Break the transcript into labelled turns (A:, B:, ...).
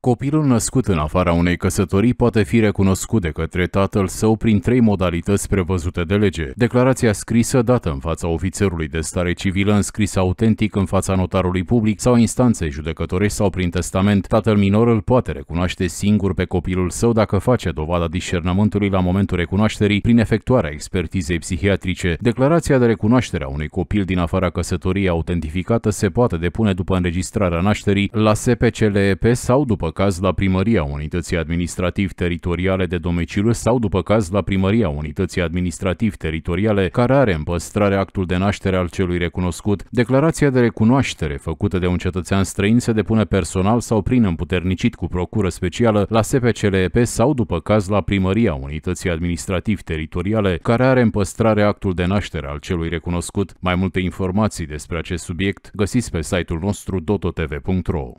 A: Copilul născut în afara unei căsătorii poate fi recunoscut de către tatăl său prin trei modalități prevăzute de lege. Declarația scrisă dată în fața ofițerului de stare civilă înscris autentic în fața notarului public sau instanței judecătorești sau prin testament, tatăl minor îl poate recunoaște singur pe copilul său dacă face dovada discernământului la momentul recunoașterii prin efectuarea expertizei psihiatrice. Declarația de recunoaștere a unui copil din afara căsătoriei autentificată se poate depune după înregistrarea nașterii la SPCLEP sau după caz la primăria unității administrativ-teritoriale de domiciliu sau după caz la primăria unității administrativ-teritoriale care are în păstrare actul de naștere al celui recunoscut. Declarația de recunoaștere făcută de un cetățean străin se depune personal sau prin împuternicit cu procură specială la SPCLEP sau după caz la primăria unității administrativ-teritoriale care are în păstrare actul de naștere al celui recunoscut. Mai multe informații despre acest subiect găsiți pe site-ul nostru dototv.ro.